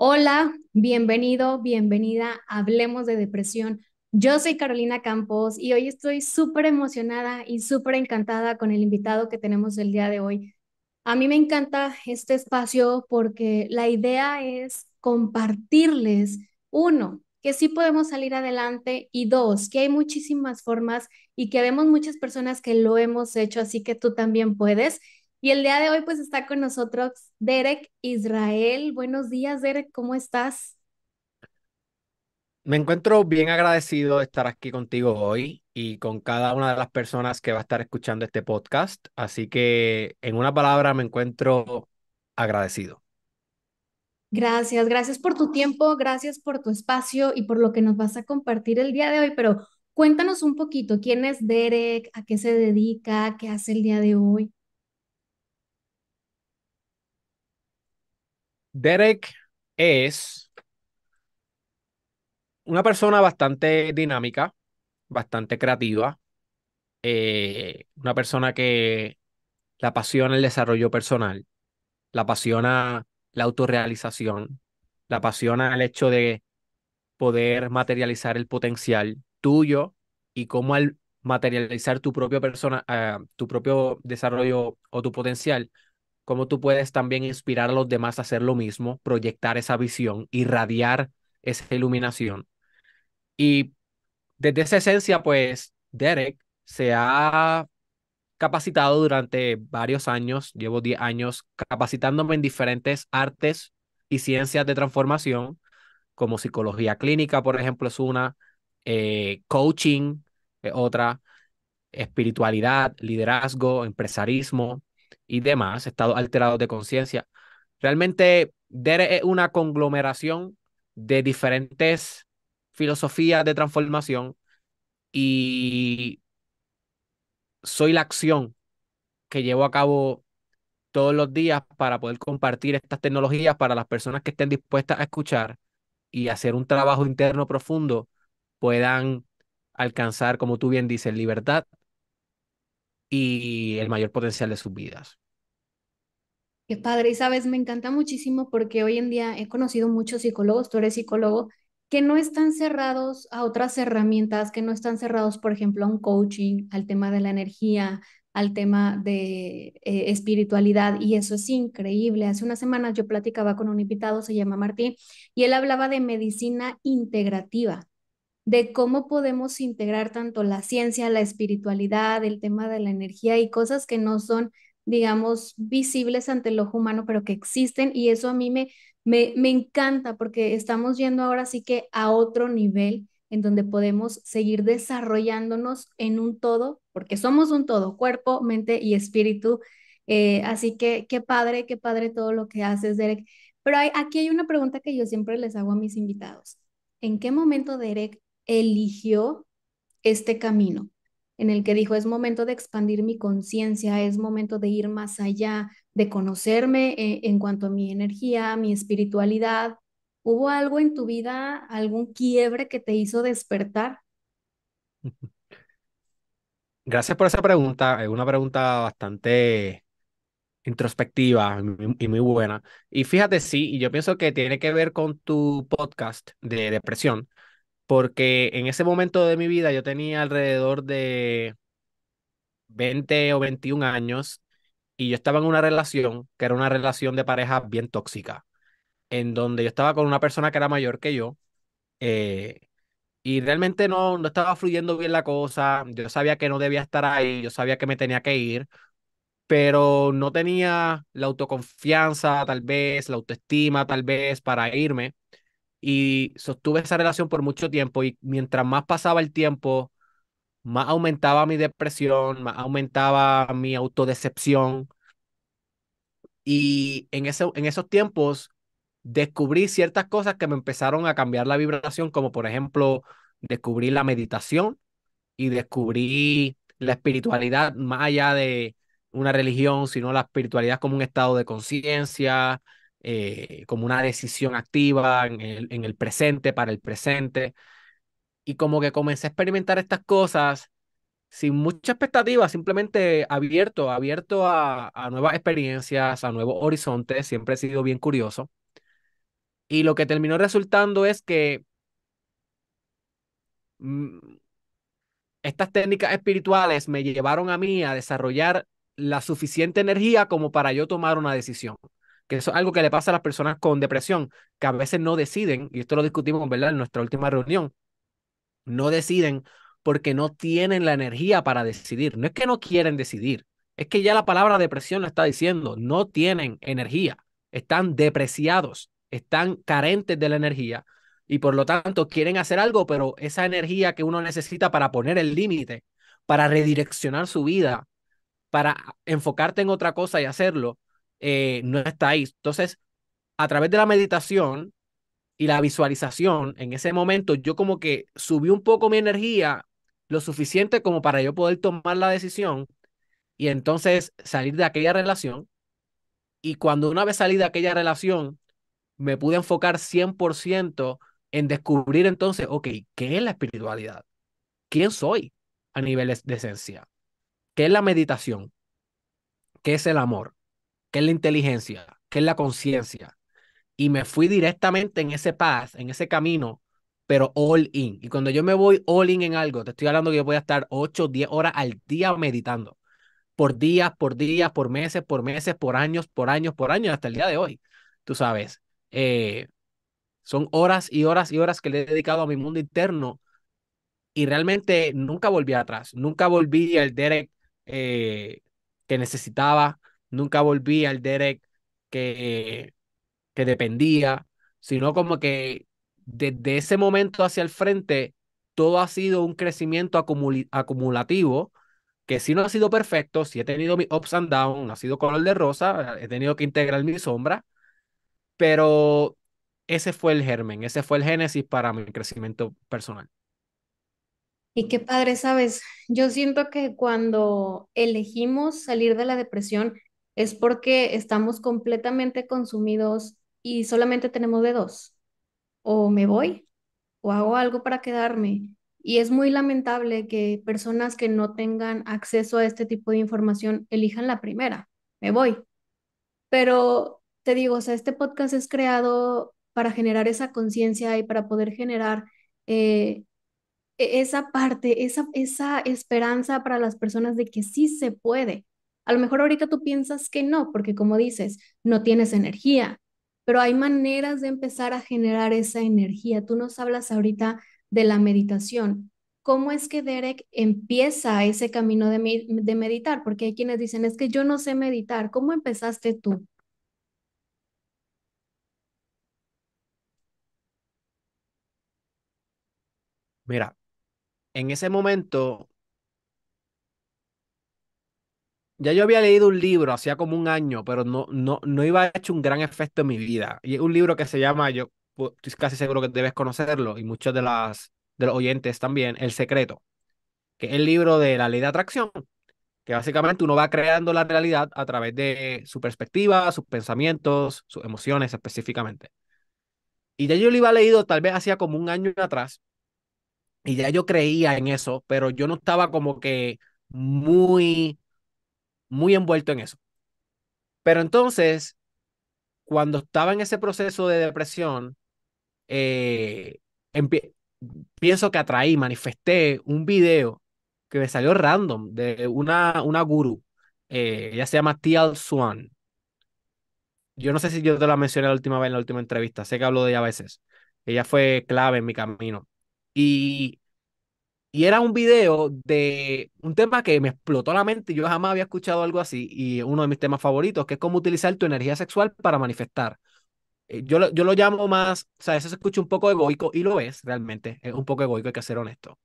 Hola, bienvenido, bienvenida. Hablemos de depresión. Yo soy Carolina Campos y hoy estoy súper emocionada y súper encantada con el invitado que tenemos el día de hoy. A mí me encanta este espacio porque la idea es compartirles, uno, que sí podemos salir adelante y dos, que hay muchísimas formas y que vemos muchas personas que lo hemos hecho, así que tú también puedes. Y el día de hoy pues está con nosotros Derek Israel. Buenos días Derek, ¿cómo estás? Me encuentro bien agradecido de estar aquí contigo hoy y con cada una de las personas que va a estar escuchando este podcast. Así que, en una palabra, me encuentro agradecido. Gracias, gracias por tu tiempo, gracias por tu espacio y por lo que nos vas a compartir el día de hoy. Pero cuéntanos un poquito, ¿quién es Derek? ¿A qué se dedica? ¿Qué hace el día de hoy? Derek es una persona bastante dinámica, bastante creativa, eh, una persona que la apasiona el desarrollo personal, la apasiona la autorrealización, la apasiona el hecho de poder materializar el potencial tuyo y cómo al materializar tu propio persona, eh, tu propio desarrollo o tu potencial, cómo tú puedes también inspirar a los demás a hacer lo mismo, proyectar esa visión, irradiar esa iluminación. Y desde esa esencia, pues Derek se ha capacitado durante varios años, llevo 10 años capacitándome en diferentes artes y ciencias de transformación, como psicología clínica, por ejemplo, es una, eh, coaching, es eh, otra, espiritualidad, liderazgo, empresarismo, y demás, estado alterados de conciencia. Realmente, DERE es una conglomeración de diferentes filosofías de transformación y soy la acción que llevo a cabo todos los días para poder compartir estas tecnologías para las personas que estén dispuestas a escuchar y hacer un trabajo interno profundo, puedan alcanzar, como tú bien dices, libertad y el mayor potencial de sus vidas. Qué padre, y sabes, me encanta muchísimo porque hoy en día he conocido muchos psicólogos, tú eres psicólogo, que no están cerrados a otras herramientas, que no están cerrados, por ejemplo, a un coaching, al tema de la energía, al tema de eh, espiritualidad, y eso es increíble. Hace unas semanas yo platicaba con un invitado, se llama Martín, y él hablaba de medicina integrativa de cómo podemos integrar tanto la ciencia, la espiritualidad, el tema de la energía y cosas que no son, digamos, visibles ante el ojo humano, pero que existen. Y eso a mí me, me, encanta porque estamos yendo ahora sí que a otro nivel en donde podemos seguir desarrollándonos en un todo, porque somos un todo, cuerpo, mente y espíritu. Eh, así que qué padre, qué padre todo lo que haces, Derek. Pero hay, aquí hay una pregunta que yo siempre les hago a mis invitados. ¿En qué momento, Derek, eligió este camino en el que dijo, es momento de expandir mi conciencia, es momento de ir más allá, de conocerme eh, en cuanto a mi energía, mi espiritualidad. ¿Hubo algo en tu vida, algún quiebre que te hizo despertar? Gracias por esa pregunta. Es una pregunta bastante introspectiva y muy buena. Y fíjate, sí, y yo pienso que tiene que ver con tu podcast de depresión, porque en ese momento de mi vida yo tenía alrededor de 20 o 21 años y yo estaba en una relación que era una relación de pareja bien tóxica, en donde yo estaba con una persona que era mayor que yo eh, y realmente no, no estaba fluyendo bien la cosa, yo sabía que no debía estar ahí, yo sabía que me tenía que ir, pero no tenía la autoconfianza tal vez, la autoestima tal vez para irme y sostuve esa relación por mucho tiempo y mientras más pasaba el tiempo, más aumentaba mi depresión, más aumentaba mi autodecepción. Y en, ese, en esos tiempos descubrí ciertas cosas que me empezaron a cambiar la vibración, como por ejemplo descubrí la meditación y descubrí la espiritualidad más allá de una religión, sino la espiritualidad como un estado de conciencia, eh, como una decisión activa en el, presente, para el presente. Y como que comencé a experimentar estas cosas sin mucha expectativa, simplemente abierto, abierto a, nuevas experiencias, a nuevos horizontes, siempre he sido bien curioso. Y lo que terminó resultando es que mm, estas técnicas espirituales me llevaron a mí a desarrollar la suficiente energía como para yo tomar una decisión que eso es algo que le pasa a las personas con depresión, que a veces no deciden, y esto lo discutimos, ¿verdad?, en nuestra última reunión, no deciden porque no tienen la energía para decidir. No es que no quieren decidir, es que ya la palabra depresión lo está diciendo, no tienen energía, están depreciados, están carentes de la energía y por lo tanto quieren hacer algo, pero esa energía que uno necesita para poner el límite, para redireccionar su vida, para enfocarte en otra cosa y hacerlo, eh, no está ahí. Entonces, a través de la meditación y la visualización, en ese momento yo como que subí un poco mi energía lo suficiente como para yo poder tomar la decisión y entonces salir de aquella relación. Y cuando una vez salí de aquella relación, me pude enfocar 100% en descubrir entonces, ok, ¿qué es la espiritualidad? ¿Quién soy a nivel de esencia? ¿Qué es la meditación? ¿Qué es el amor? ¿Qué es la inteligencia? ¿Qué es la conciencia? Y me fui directamente en ese path, en ese camino, pero all in. Y cuando yo me voy all in en algo, te estoy hablando que yo voy a estar 8, 10 horas al día meditando. Por días, por días, por meses, por meses, por años, por años, por años, hasta el día de hoy. Tú sabes, eh, son horas y horas y horas que le he dedicado a mi mundo interno y realmente nunca volví atrás, nunca volví al Derek eh, que necesitaba, nunca volví al Derek que, que dependía, sino como que desde ese momento hacia el frente, todo ha sido un crecimiento acumulativo, que si no ha sido perfecto, si he tenido mi ups and downs, no ha sido color de rosa, he tenido que integrar mi sombra, pero ese fue el germen, ese fue el génesis para mi crecimiento personal. Y qué padre, sabes, yo siento que cuando elegimos salir de la depresión, es porque estamos completamente consumidos y solamente tenemos de dos. O me voy o hago algo para quedarme. Y es muy lamentable que personas que no tengan acceso a este tipo de información elijan la primera, me voy. Pero te digo, o sea, este podcast es creado para generar esa conciencia y para poder generar eh, e-, esa parte, esa, esa esperanza para las personas de que sí se puede, a lo mejor ahorita tú piensas que no, porque como dices, no tienes energía, pero hay maneras de empezar a generar esa energía. Tú nos hablas ahorita de la meditación. ¿Cómo es que Derek empieza ese camino de, de meditar? Porque hay quienes dicen, es que yo no sé meditar. ¿Cómo empezaste tú? Mira, en ese momento ya yo había leído un libro hacía como un año, pero no, no, no iba a hecho un gran efecto en mi vida. Y es un libro que se llama, yo estoy casi seguro que debes conocerlo, y muchos de, las, de los oyentes también, El Secreto, que es el libro de la ley de atracción, que básicamente uno va creando la realidad a través de su perspectiva, sus pensamientos, sus emociones específicamente. Y ya yo lo iba a leído tal vez hacía como un año atrás, y ya yo creía en eso, pero yo no estaba como que muy muy envuelto en eso. Pero entonces, cuando estaba en ese proceso de depresión, eh, pienso que atraí, manifesté un video que me salió random de una, una guru. Eh, ella se llama Tial Swan. Yo no sé si yo te la mencioné la última vez en la última entrevista, sé que hablo de ella a veces. Ella fue clave en mi camino. Y y era un video de un tema que me explotó la mente. Yo jamás había escuchado algo así. Y uno de mis temas favoritos, que es cómo utilizar tu energía sexual para manifestar. Eh, yo lo, yo lo llamo más, o sea, eso se escucha un poco egoico y lo es realmente. Es un poco egoico, hay que ser honesto. O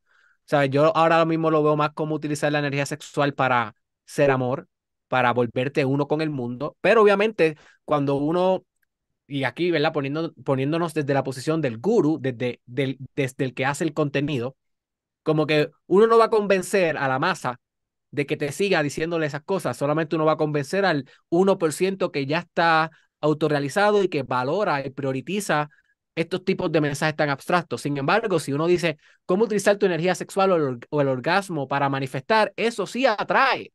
sea, yo ahora mismo lo veo más como utilizar la energía sexual para ser amor, para volverte uno con el mundo. Pero obviamente, cuando uno y aquí, ¿verdad? Poniendo, poniéndonos desde la posición del guru, desde, del, desde el que hace el contenido, como que uno no va a convencer a la masa de que te siga diciéndole esas cosas, solamente uno va a convencer al 1% que ya está autorrealizado y que valora y prioritiza estos tipos de mensajes tan abstractos. Sin embargo, si uno dice cómo utilizar tu energía sexual o el, orgasmo para manifestar, eso sí atrae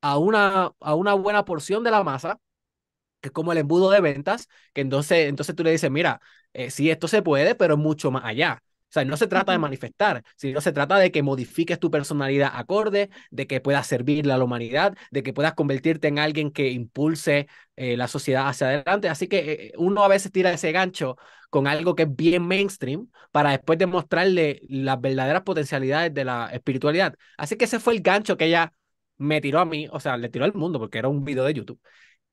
a una, a una buena porción de la masa, que es como el embudo de ventas, que entonces, entonces tú le dices, mira, eh, sí, esto se puede, pero mucho más allá. O sea, no se trata de manifestar, sino se trata de que modifiques tu personalidad acorde, de que puedas servirle a la humanidad, de que puedas convertirte en alguien que impulse eh, la sociedad hacia adelante. Así que eh, eh, uno a veces tira ese gancho con algo que es bien mainstream para después demostrarle las verdaderas potencialidades de la espiritualidad. Así que ese fue el gancho que ella me tiró a mí, o sea, le tiró al mundo porque era un video de YouTube.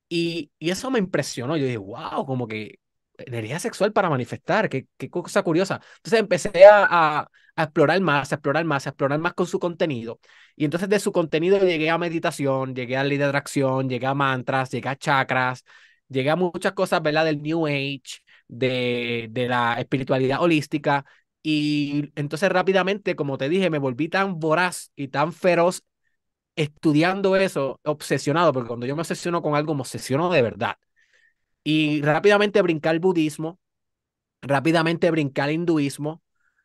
Y, y eso me impresionó. Yo dije, wow, como que energía sexual para manifestar, qué, qué cosa curiosa. Entonces empecé a, explorar más, a explorar más, a explorar más con su contenido. Y entonces de su contenido llegué a meditación, llegué a ley de atracción, llegué a mantras, llegué a chakras, llegué a muchas cosas, ¿verdad? Del New Age, de, de la espiritualidad holística. Y entonces rápidamente, como te dije, me volví tan voraz y tan feroz estudiando eso, obsesionado, porque cuando yo me obsesiono con algo, me obsesiono de verdad y rápidamente brinqué al budismo, rápidamente brinqué al hinduismo,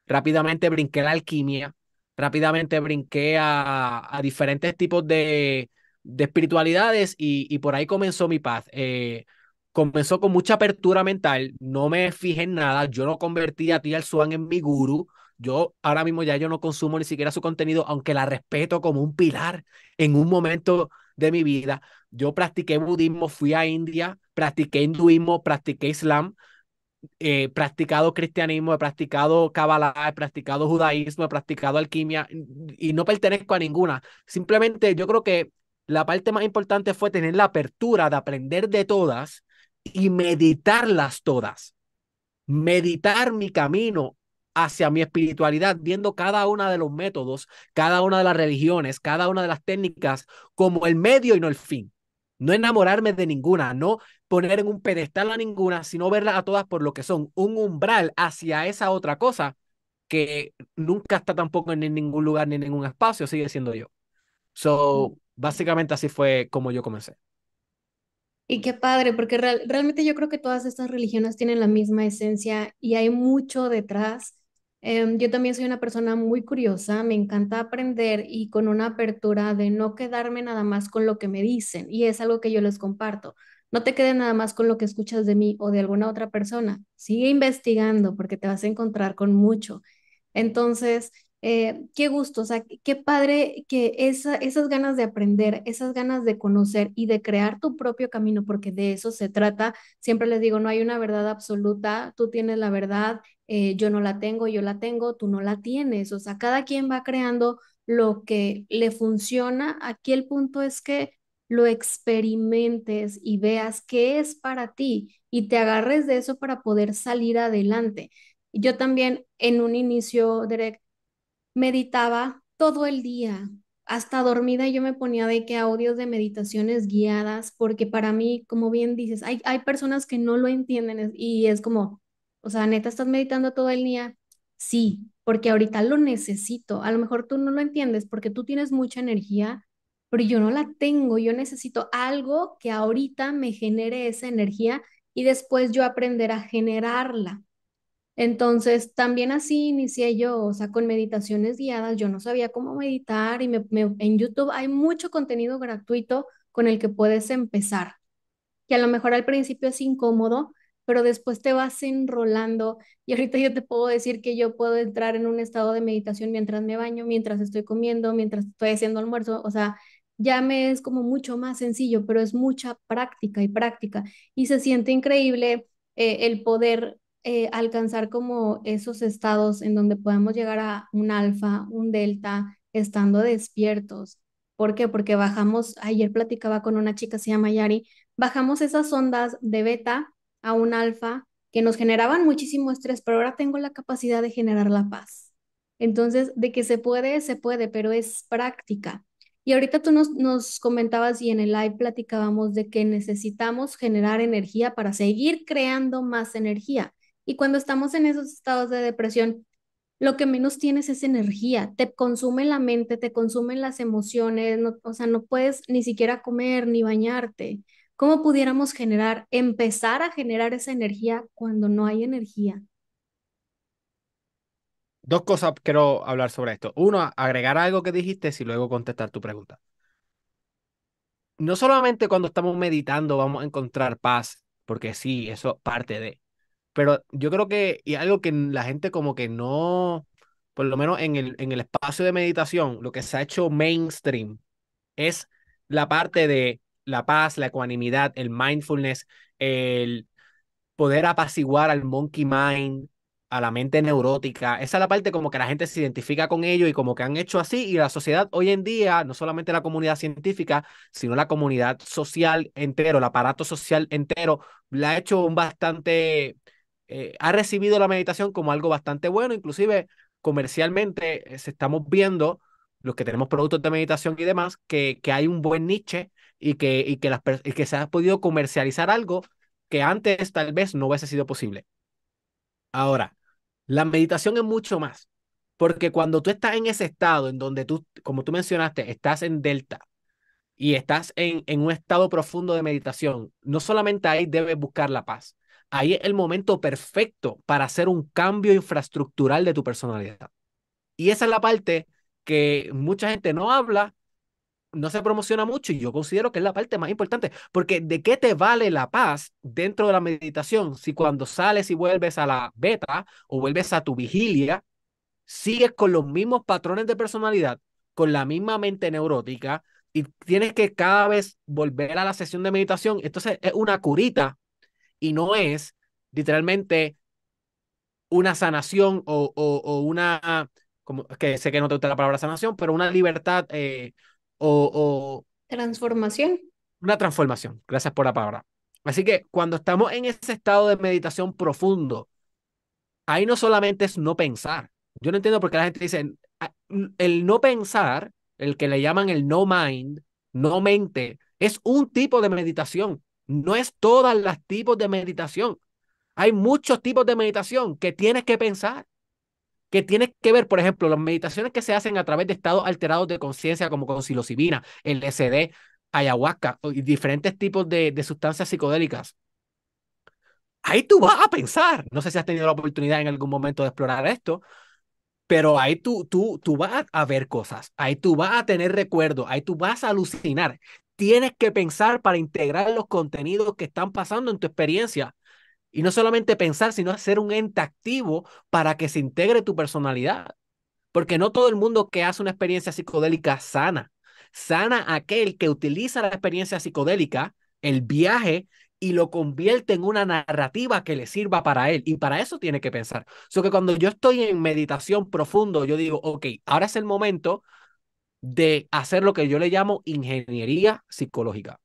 rápidamente brinqué a la alquimia, rápidamente brinqué a, diferentes tipos de, espiritualidades y, por ahí comenzó mi paz. Eh, comenzó con mucha apertura mental, no me fijé en nada, yo no convertí a al Swan en mi guru, yo ahora mismo ya yo no consumo ni siquiera su contenido, aunque la respeto como un pilar en un momento de mi vida, yo practiqué budismo, fui a India, practiqué hinduismo, practiqué islam, he practicado cristianismo, he practicado cabalá, he practicado judaísmo, he practicado alquimia y no pertenezco a ninguna. Simplemente yo creo que la parte más importante fue tener la apertura de aprender de todas y meditarlas todas. Meditar mi camino hacia mi espiritualidad, viendo cada una de los métodos, cada una de las religiones, cada una de las técnicas como el medio y no el fin. No enamorarme de ninguna, no poner en un pedestal a ninguna, sino verlas a todas por lo que son, un umbral hacia esa otra cosa que nunca está tampoco en ningún lugar ni en ningún espacio, sigue siendo yo. So, mm. básicamente así fue como yo comencé. Y qué padre, porque realmente yo creo que todas estas religiones tienen la misma esencia y hay mucho detrás Em, yo también soy una persona muy curiosa, me encanta aprender y con una apertura de no quedarme nada más con lo que me dicen y es algo que yo les comparto. No te quedes nada más con lo que escuchas de mí o de alguna otra persona. Sigue investigando porque te vas a encontrar con mucho. Entonces, eh, qué gusto, o sea, qué padre que esas ganas de aprender, esas ganas de conocer y de crear tu propio camino, porque de eso se trata. Siempre les digo, no hay una verdad absoluta, tú tienes la verdad, eh, yo no la tengo, yo la tengo, tú no la tienes. O sea, cada quien va creando lo que le funciona. Aquí el punto es que lo experimentes y veas qué es para ti y te agarres de eso para poder salir adelante. Yo también en un inicio, Derek, meditaba todo el día, hasta dormida yo me ponía de que audios de meditaciones guiadas, porque para mí, como bien dices, hay, hay personas que no lo entienden y es como, o sea, neta, estás meditando todo el día. Sí, porque ahorita lo necesito. A lo mejor tú no lo entiendes porque tú tienes mucha energía, pero yo no la tengo. Yo necesito algo que ahorita me genere esa energía y después yo aprender a generarla. Entonces, también así inicié yo, o sea, con meditaciones guiadas. Yo no sabía cómo meditar y en YouTube hay mucho contenido gratuito con el que puedes empezar, que a lo mejor al principio es incómodo, pero después te vas enrolando y ahorita yo te puedo decir que yo puedo entrar en un estado de meditación mientras me baño, mientras estoy comiendo, mientras estoy haciendo almuerzo, o sea, ya me es como mucho más sencillo, pero es mucha práctica y práctica y se siente increíble eh, el poder eh, alcanzar como esos estados en donde podamos llegar a un alfa, un delta, estando despiertos. ¿Por qué? Porque bajamos, ayer platicaba con una chica, se llama Yari, bajamos esas ondas de beta a un alfa que nos generaban muchísimo estrés, pero ahora tengo la capacidad de generar la paz. Entonces, de que se puede, se puede, pero es práctica. Y ahorita tú nos, nos comentabas y en el live platicábamos de que necesitamos generar energía para seguir creando más energía. Y cuando estamos en esos estados de depresión, lo que menos tienes es energía, te consume la mente, te consumen las emociones, o sea, no puedes ni siquiera comer ni bañarte. ¿Cómo pudiéramos generar, empezar a generar esa energía cuando no hay energía? Dos cosas quiero hablar sobre esto. Uno, agregar algo que dijiste y luego contestar tu pregunta. No solamente cuando estamos meditando vamos a encontrar paz, porque sí, eso parte de. Pero yo creo que, y algo que la gente como que no, por lo menos en el, en el espacio de meditación, lo que se ha hecho mainstream es la parte de la paz, la ecuanimidad, el mindfulness, el poder apaciguar al monkey mind, a la mente neurótica. Esa es la parte como que la gente se identifica con ello y como que han hecho así y la sociedad hoy en día, no solamente la comunidad científica, sino la comunidad social entero, el aparato social entero, la ha hecho un bastante, eh, ha recibido la meditación como algo bastante bueno, inclusive comercialmente eh, se estamos viendo los que tenemos productos de meditación y demás, que, que hay un buen nicho y que, y que, las, que se ha podido comercializar algo que antes tal vez no hubiese sido posible. Ahora, la meditación es mucho más, porque cuando tú estás en ese estado en donde tú, como tú mencionaste, estás en delta y estás en, en un estado profundo de meditación, no solamente ahí debes buscar la paz, ahí es el momento perfecto para hacer un cambio infraestructural de tu personalidad. Y esa es la parte que mucha gente no habla no se promociona mucho y yo considero que es la parte más importante, porque ¿de qué te vale la paz dentro de la meditación si cuando sales y vuelves a la beta o vuelves a tu vigilia, sigues con los mismos patrones de personalidad, con la misma mente neurótica y tienes que cada vez volver a la sesión de meditación? Entonces es una curita y no es literalmente una sanación o, una, como, que sé que no te gusta la palabra sanación, pero una libertad. Eh, o, Transformación. Una transformación, gracias por la palabra. Así que cuando estamos en ese estado de meditación profundo, ahí no solamente es no pensar. Yo no entiendo por qué la gente dice, ah, el no pensar, el que le llaman el no mind, no mente, es un tipo de meditación. No es todas las tipos de meditación. Hay muchos tipos de meditación que tienes que pensar que tiene que ver, por ejemplo, las meditaciones que se hacen a través de estados alterados de conciencia como con psilocibina, LSD, ayahuasca y diferentes tipos de, sustancias psicodélicas. Ahí tú vas a pensar, no sé si has tenido la oportunidad en algún momento de explorar esto, pero ahí tú, tú, tú vas a ver cosas, ahí tú vas a tener recuerdos, ahí tú vas a alucinar. Tienes que pensar para integrar los contenidos que están pasando en tu experiencia. Y no solamente pensar, sino hacer un ente activo para que se integre tu personalidad. Porque no todo el mundo que hace una experiencia psicodélica sana. Sana aquel que utiliza la experiencia psicodélica, el viaje, y lo convierte en una narrativa que le sirva para él. Y para eso tiene que pensar. So que cuando yo estoy en meditación profundo, yo digo, ok, ahora es el momento de hacer lo que yo le llamo ingeniería psicológica.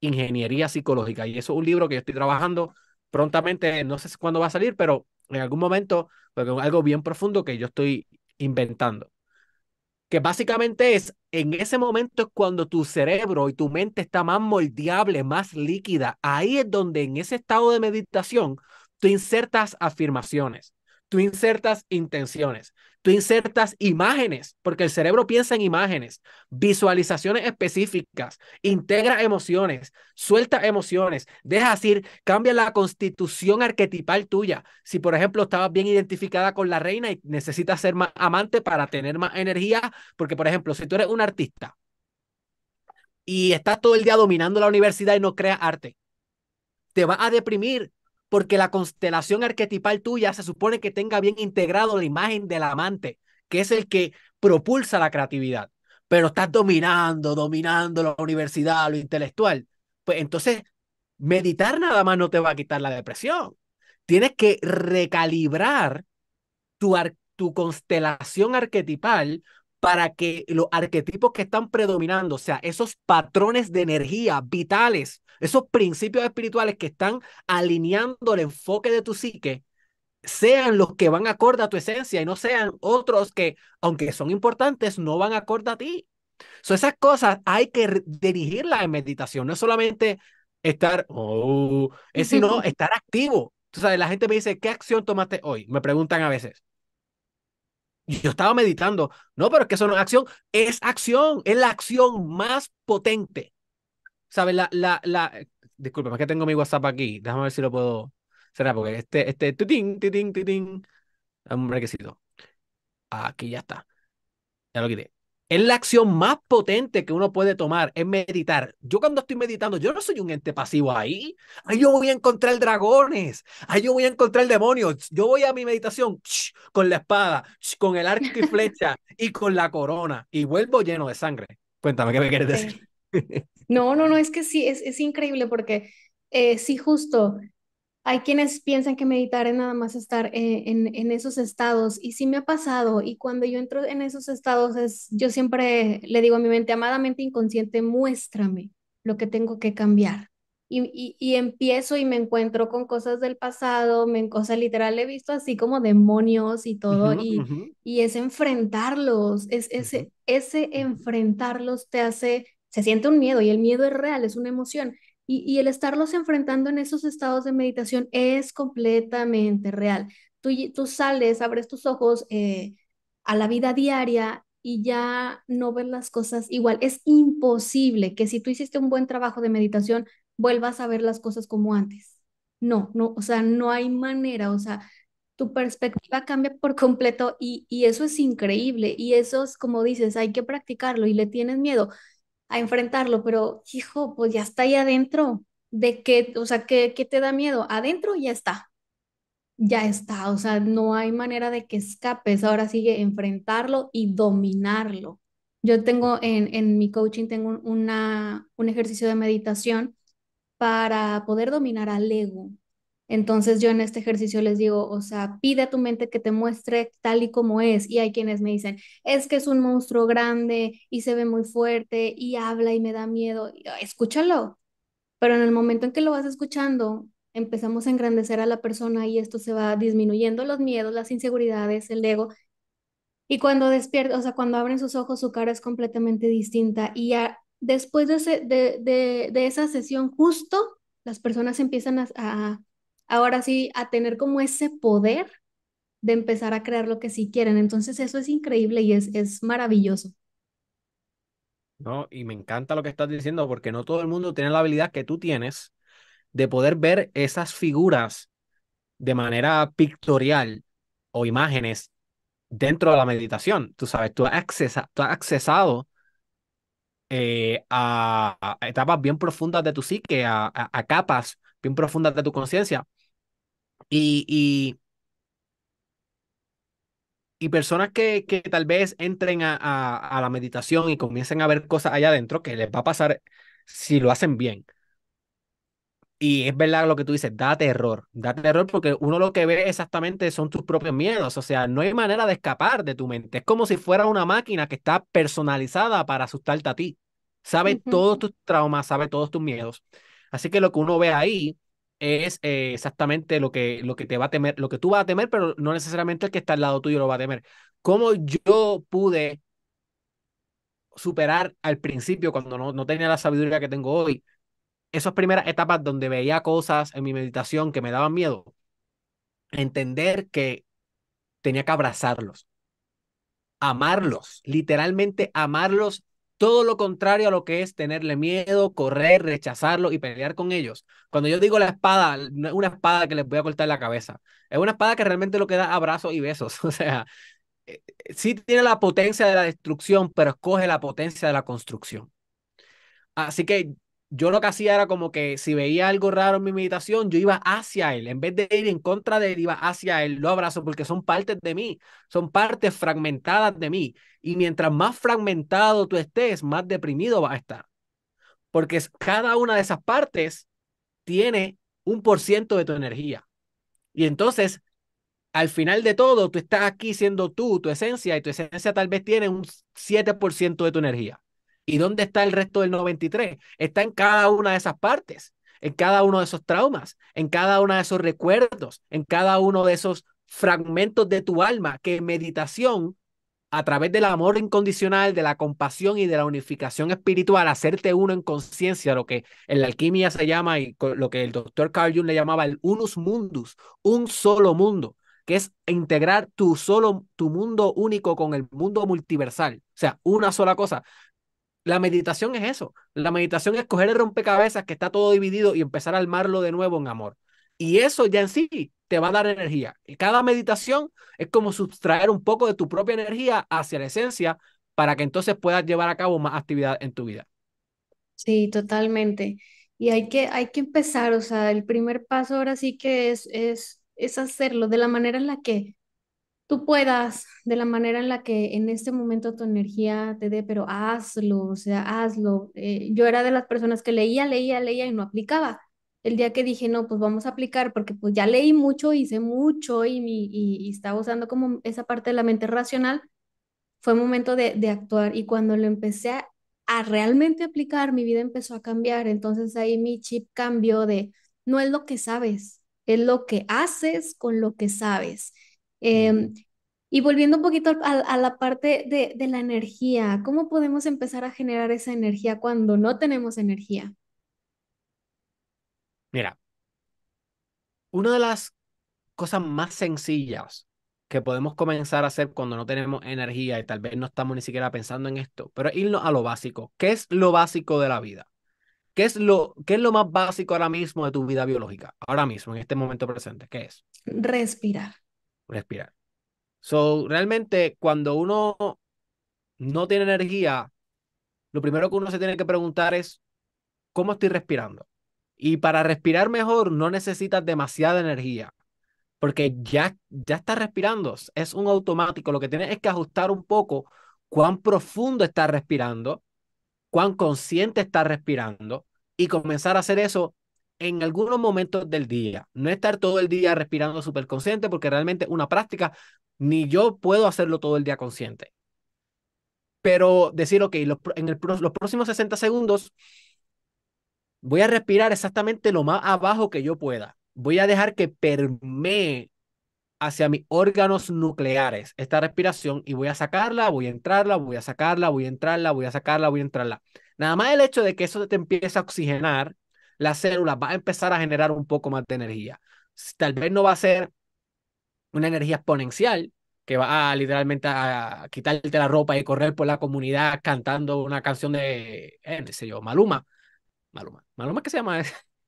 Ingeniería psicológica. Y eso es un libro que yo estoy trabajando prontamente, no sé cuándo va a salir, pero en algún momento, algo bien profundo que yo estoy inventando. Que básicamente es, en ese momento es cuando tu cerebro y tu mente está más moldeable, más líquida. Ahí es donde en ese estado de meditación tú insertas afirmaciones, tú insertas intenciones, tú insertas imágenes, porque el cerebro piensa en imágenes, visualizaciones específicas, integra emociones, suelta emociones, deja ir, cambia la constitución arquetipal tuya. Si, por ejemplo, estabas bien identificada con la reina y necesitas ser más amante para tener más energía, porque, por ejemplo, si tú eres un artista y estás todo el día dominando la universidad y no creas arte, te vas a deprimir porque la constelación arquetipal tuya se supone que tenga bien integrado la imagen del amante, que es el que propulsa la creatividad, pero estás dominando, dominando la universidad, lo intelectual. Pues entonces, meditar nada más no te va a quitar la depresión. Tienes que recalibrar tu, tu constelación arquetipal para que los arquetipos que están predominando, o sea, esos patrones de energía vitales esos principios espirituales que están alineando el enfoque de tu psique, sean los que van acorde a tu esencia y no sean otros que, aunque son importantes, no van acorde a ti. So, esas cosas hay que dirigirlas en meditación, no es solamente estar, oh", es sino estar activo. Tú la gente me dice, ¿qué acción tomaste hoy? Me preguntan a veces. Yo estaba meditando. No, pero es que eso no es acción. Es acción. Es la acción más potente ¿sabes? La, la, la, disculpa, es que tengo mi WhatsApp aquí. Déjame ver si lo puedo será porque este, este, titín, titín. Es Un requisito. Aquí ya está. Ya lo quité. Es la acción más potente que uno puede tomar, es meditar. Yo cuando estoy meditando, yo no soy un ente pasivo ahí. Ahí yo voy a encontrar dragones, ahí yo voy a encontrar demonios. Yo voy a mi meditación con la espada, con el arco y flecha y con la corona y vuelvo lleno de sangre. Cuéntame, ¿qué me quieres decir? No, no, no, es que sí, es, es increíble porque eh, sí, justo, hay quienes piensan que meditar es nada más estar eh, en, en, esos estados y sí me ha pasado y cuando yo entro en esos estados es, yo siempre le digo a mi mente, amadamente inconsciente, muéstrame lo que tengo que cambiar. Y, y, y empiezo y me encuentro con cosas del pasado, me, o literal he visto así como demonios y todo, y, y es enfrentarlos, es, ese, ese enfrentarlos te hace se siente un miedo y el miedo es real, es una emoción. Y, el estarlos enfrentando en esos estados de meditación es completamente real. Tú, tú sales, abres tus ojos eh, a la vida diaria y ya no ves las cosas igual. Es imposible que si tú hiciste un buen trabajo de meditación, vuelvas a ver las cosas como antes. No, no, o sea, no hay manera, o sea, tu perspectiva cambia por completo y, y eso es increíble y eso es como dices, hay que practicarlo y le tienes miedo enfrentarlo, pero hijo, pues ya está ahí adentro. ¿De qué? O sea, ¿qué, te da miedo? Adentro ya está. Ya está, o sea, no hay manera de que escapes. Ahora sigue enfrentarlo y dominarlo. Yo tengo en, en mi coaching, tengo una, un ejercicio de meditación para poder dominar al ego, entonces yo en este ejercicio les digo, o sea, pide a tu mente que te muestre tal y como es. Y hay quienes me dicen, es que es un monstruo grande y se ve muy fuerte y habla y me da miedo. Escúchalo. Pero en el momento en que lo vas escuchando, empezamos a engrandecer a la persona y esto se va disminuyendo los miedos, las inseguridades, el ego. Y cuando despierta, o sea, cuando abren sus ojos, su cara es completamente distinta. Y ya después de, de, esa sesión, justo las personas empiezan a ahora sí a tener como ese poder de empezar a crear lo que sí quieren. Entonces eso es increíble y es, es maravilloso. No, y me encanta lo que estás diciendo porque no todo el mundo tiene la habilidad que tú tienes de poder ver esas figuras de manera pictorial o imágenes dentro de la meditación. Tú sabes, tú has, accesa, accesado eh, a, etapas bien profundas de tu psique, a capas bien profundas de tu conciencia, y, y, personas que, tal vez entren a, la meditación y comiencen a ver cosas allá adentro que les va a pasar si lo hacen bien. Y es verdad lo que tú dices, da terror, da terror porque uno lo que ve exactamente son tus propios miedos, o sea, no hay manera de escapar de tu mente, es como si fuera una máquina que está personalizada para asustarte a ti, sabe todos tus traumas, sabe todos tus miedos. Así que lo que uno ve ahí es eh, exactamente lo que, lo que te va a temer, lo que tú vas a temer, pero no necesariamente el que está al lado tuyo lo va a temer. ¿Cómo yo pude superar al principio cuando no, no tenía la sabiduría que tengo hoy? Esas primeras etapas donde veía cosas en mi meditación que me daban miedo, entender que tenía que abrazarlos, amarlos, literalmente amarlos todo lo contrario a lo que es tenerle miedo, correr, rechazarlo y pelear con ellos. Cuando yo digo la espada, no es una espada que les voy a cortar la cabeza. Es una espada que realmente lo que da abrazos y besos. O sea, eh, eh, sí tiene la potencia de la destrucción, pero escoge la potencia de la construcción. Así que yo lo que hacía era como que si veía algo raro en mi meditación, yo iba hacia él. En vez de ir en contra de él, iba hacia él. Lo abrazo porque son partes de mí, son partes fragmentadas de mí. Y mientras más fragmentado tú estés, más deprimido vas a estar. Porque cada una de esas partes tiene un por ciento de tu energía. Y entonces, al final de todo, tú estás aquí siendo tú, tu esencia, y tu esencia tal vez tiene un 7% de tu energía. ¿Y dónde está el resto del 93? Está en cada una de esas partes, en cada uno de esos traumas, en cada uno de esos recuerdos, en cada uno de esos fragmentos de tu alma que meditación a través del amor incondicional, de la compasión y de la unificación espiritual, hacerte uno en conciencia, lo que en la alquimia se llama y lo que el doctor Carl Jung le llamaba el unus mundus, un solo mundo, que es integrar tu solo, tu mundo único con el mundo multiversal, o sea, una sola cosa. La meditación es eso. La meditación es coger el rompecabezas que está todo dividido y empezar a armarlo de nuevo en amor. Y eso ya en sí te va a dar energía. Y cada meditación es como sustraer un poco de tu propia energía hacia la esencia para que entonces puedas llevar a cabo más actividad en tu vida. Sí, totalmente. Y hay que, hay que empezar, o sea, el primer paso ahora sí que es, es, es hacerlo de la manera en la que tú puedas, de la manera en la que en este momento tu energía te dé, pero hazlo, o sea, hazlo. Eh, yo era de las personas que leía, leía, leía y no aplicaba. El día que dije, no, pues vamos a aplicar, porque pues ya leí mucho, hice mucho y, mi, y, y estaba usando como esa parte de la mente racional, fue momento de, actuar. Y cuando lo empecé a, a realmente aplicar, mi vida empezó a cambiar. Entonces ahí mi chip cambió de, no es lo que sabes, es lo que haces con lo que sabes. Em, y volviendo un poquito a, la parte de, de, la energía, ¿cómo podemos empezar a generar esa energía cuando no tenemos energía? Mira, una de las cosas más sencillas que podemos comenzar a hacer cuando no tenemos energía y tal vez no estamos ni siquiera pensando en esto, pero irnos a lo básico. ¿Qué es lo básico de la vida? ¿Qué es lo, qué es lo más básico ahora mismo de tu vida biológica? Ahora mismo, en este momento presente, ¿qué es? Respirar respirar. So, realmente, cuando uno no tiene energía, lo primero que uno se tiene que preguntar es, ¿cómo estoy respirando? Y para respirar mejor no necesitas demasiada energía, porque ya, ya estás respirando, es un automático. Lo que tienes es que ajustar un poco cuán profundo estás respirando, cuán consciente estás respirando y comenzar a hacer eso en algunos momentos del día. No estar todo el día respirando súper consciente, porque realmente una práctica, ni yo puedo hacerlo todo el día consciente. Pero decir, ok, en los próximos 60 segundos voy a respirar exactamente lo más abajo que yo pueda. Voy a dejar que permee hacia mis órganos nucleares esta respiración y voy a sacarla, voy a entrarla, voy a sacarla, voy a entrarla, voy a sacarla, voy a entrarla. Nada más el hecho de que eso te empieza a oxigenar las células va a empezar a generar un poco más de energía. Tal vez no va a ser una energía exponencial que va a literalmente a quitarte la ropa y correr por la comunidad cantando una canción de, eh, no sé yo, Maluma. Maluma. Maluma que se llama.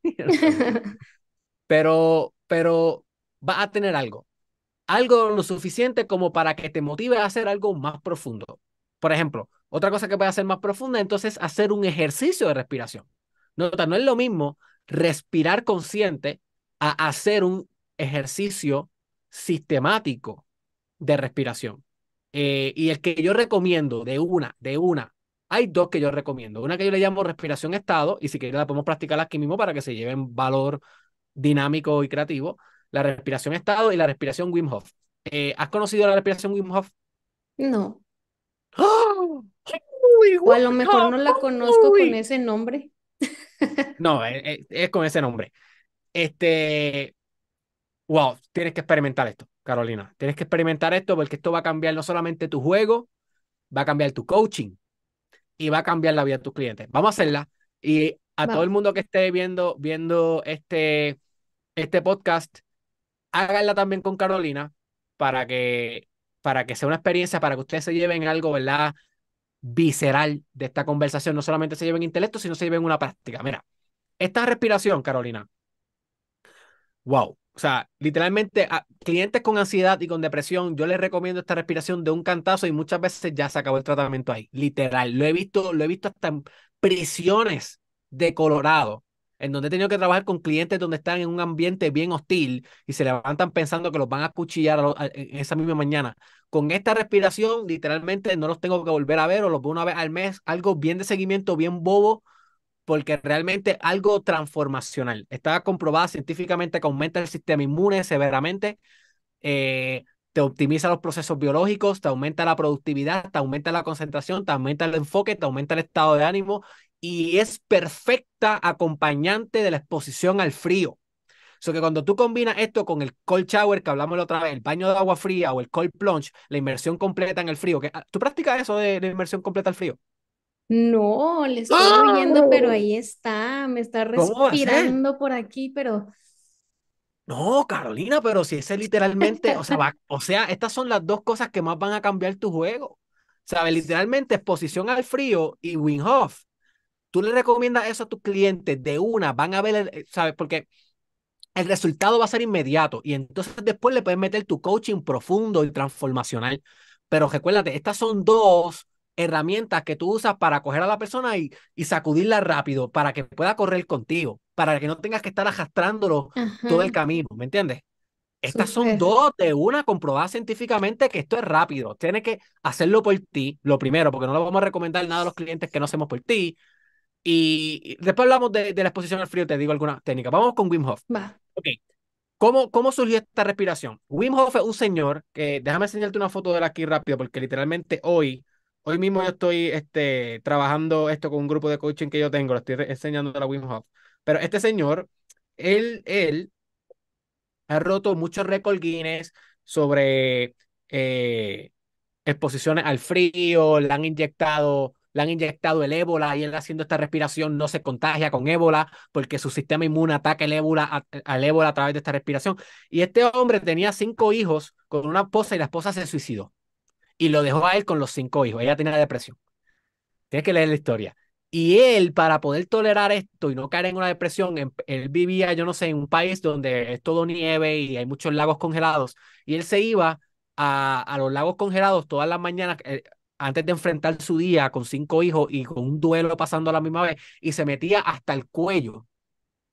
pero, pero va a tener algo. Algo lo suficiente como para que te motive a hacer algo más profundo. Por ejemplo, otra cosa que puede hacer más profunda, entonces hacer un ejercicio de respiración. Nota, no es lo mismo respirar consciente a hacer un ejercicio sistemático de respiración. Eh, y el que yo recomiendo de una, de una, hay dos que yo recomiendo. Una que yo le llamo respiración estado, y si quieres la podemos practicar aquí mismo para que se lleven valor dinámico y creativo. La respiración estado y la respiración Wim Hof. Eh, ¿Has conocido la respiración Wim Hof? No. ¡Ah! O a lo mejor no la conozco con ese nombre. no, eh, eh, es, con ese nombre. Este, wow, tienes que experimentar esto, Carolina. Tienes que experimentar esto porque esto va a cambiar no solamente tu juego, va a cambiar tu coaching y va a cambiar la vida de tus clientes. Vamos a hacerla. Y a todo el mundo que esté viendo, viendo este, este podcast, háganla también con Carolina para que, para que sea una experiencia, para que ustedes se lleven algo, ¿verdad? visceral de esta conversación no solamente se lleva en intelecto, sino se lleva en una práctica. Mira, esta respiración, Carolina. Wow. O sea, literalmente a clientes con ansiedad y con depresión, yo les recomiendo esta respiración de un cantazo y muchas veces ya se acabó el tratamiento ahí. Literal. Lo he visto, lo he visto hasta en prisiones de Colorado en donde he tenido que trabajar con clientes donde están en un ambiente bien hostil y se levantan pensando que los van a cuchillar esa misma mañana. Con esta respiración, literalmente no los tengo que volver a ver o los veo una vez al mes, algo bien de seguimiento, bien bobo, porque realmente algo transformacional. Está comprobada científicamente que aumenta el sistema inmune severamente, eh, te optimiza los procesos biológicos, te aumenta la productividad, te aumenta la concentración, te aumenta el enfoque, te aumenta el estado de ánimo y es perfecta acompañante de la exposición al frío. So que cuando tú combinas esto con el cold shower que hablamos la otra vez, el baño de agua fría o el cold plunge, la inmersión completa en el frío. Que, ah, ¿Tú practicas eso de, la inmersión completa al frío? No, le estoy riendo pero ¡Oh! ahí está, me está respirando por aquí, pero... No, Carolina, pero si ese literalmente, o sea, o sea, estas son las dos cosas que más van a cambiar tu juego. sea, Literalmente exposición al frío y Wim Hof tú le recomiendas eso a tus clientes de una, van a ver, eh, ¿sabes? Porque el resultado va a ser inmediato y entonces después le puedes meter tu coaching profundo y transformacional. Pero recuérdate, estas son dos herramientas que tú usas para coger a la persona y, sacudirla rápido, para que pueda correr contigo, para que no tengas que estar arrastrándolo todo el camino, ¿me entiendes? Estas son dos de una comprobada científicamente que esto es rápido. Tienes que hacerlo por ti, lo primero, porque no lo vamos a recomendar nada a los clientes que no hacemos por ti. Y después hablamos de, la exposición al frío, te digo algunas técnicas. Vamos con Wim Hof. Ok. ¿Cómo, ¿Cómo surgió esta respiración? Wim Hof es un señor que, déjame enseñarte una foto de él aquí rápido, porque literalmente hoy, hoy mismo yo estoy este, trabajando esto con un grupo de coaching que yo tengo, lo estoy enseñando a Wim Hof. Pero este señor, él, él ha roto muchos récords Guinness sobre eh, exposiciones al frío, le han inyectado le han inyectado el ébola y él haciendo esta respiración no se contagia con ébola porque su sistema inmune ataca el ébola, al ébola a través de esta respiración. Y este hombre tenía cinco hijos con una esposa y la esposa se suicidó y lo dejó a él con los cinco hijos. Ella tenía depresión. Tienes que leer la historia. Y él, para poder tolerar esto y no caer en una depresión, em, él vivía, yo no sé, en un país donde es todo nieve y hay muchos lagos congelados. Y él se iba a, a los lagos congelados todas las mañanas. Eh, antes de enfrentar su día con cinco hijos y con un duelo pasando a la misma vez, y se metía hasta el cuello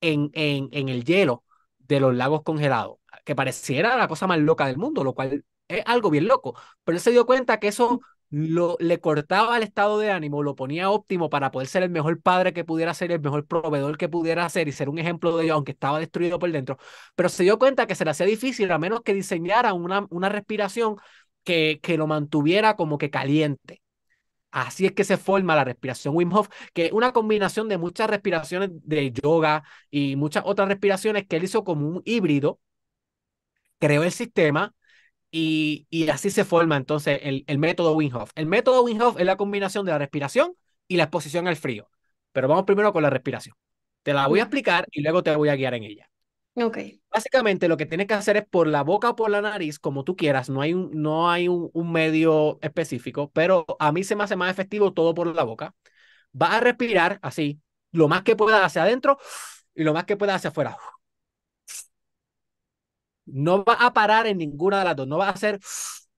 en, en, en el hielo de los lagos congelados, que pareciera la cosa más loca del mundo, lo cual es algo bien loco, pero él se dio cuenta que eso lo, le cortaba el estado de ánimo, lo ponía óptimo para poder ser el mejor padre que pudiera ser, el mejor proveedor que pudiera ser y ser un ejemplo de ello, aunque estaba destruido por dentro. Pero se dio cuenta que se le hacía difícil, a menos que diseñara una, una respiración que, lo mantuviera como que caliente. Así es que se forma la respiración Wim Hof, que es una combinación de muchas respiraciones de yoga y muchas otras respiraciones que él hizo como un híbrido, creó el sistema y, así se forma entonces el, el método Wim Hof. El método Wim Hof es la combinación de la respiración y la exposición al frío. Pero vamos primero con la respiración. Te la voy a explicar y luego te voy a guiar en ella. Ok. Básicamente lo que tienes que hacer es por la boca o por la nariz, como tú quieras, no hay, un, no hay un, medio específico, pero a mí se me hace más efectivo todo por la boca. va a respirar así, lo más que puedas hacia adentro y lo más que pueda hacia afuera. No va a parar en ninguna de las dos, no va a hacer